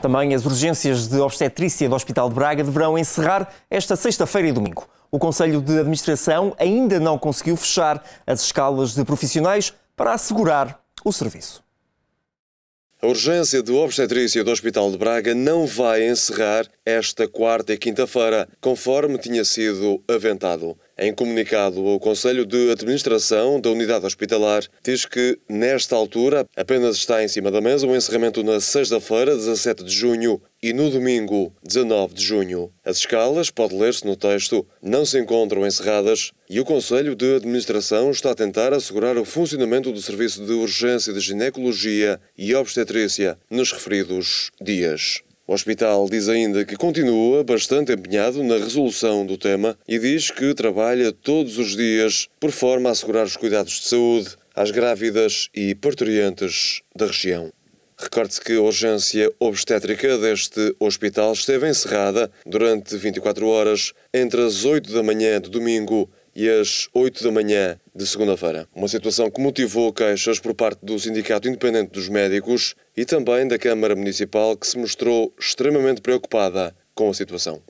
Também as urgências de obstetrícia do Hospital de Braga deverão encerrar esta sexta-feira e domingo. O Conselho de Administração ainda não conseguiu fechar as escalas de profissionais para assegurar o serviço. A urgência de obstetrícia do Hospital de Braga não vai encerrar esta quarta e quinta-feira, conforme tinha sido aventado. Em comunicado, o Conselho de Administração da Unidade Hospitalar diz que, nesta altura, apenas está em cima da mesa o encerramento na sexta-feira, 17 de junho, e no domingo, 19 de junho. As escalas, pode ler-se no texto, não se encontram encerradas e o Conselho de Administração está a tentar assegurar o funcionamento do Serviço de Urgência de Ginecologia e Obstetrícia nos referidos dias. O hospital diz ainda que continua bastante empenhado na resolução do tema e diz que trabalha todos os dias por forma a assegurar os cuidados de saúde às grávidas e parturientes da região. Recorde-se que a urgência obstétrica deste hospital esteve encerrada durante 24 horas entre as 8 da manhã de domingo e às 8 da manhã de segunda-feira. Uma situação que motivou queixas por parte do Sindicato Independente dos Médicos e também da Câmara Municipal, que se mostrou extremamente preocupada com a situação.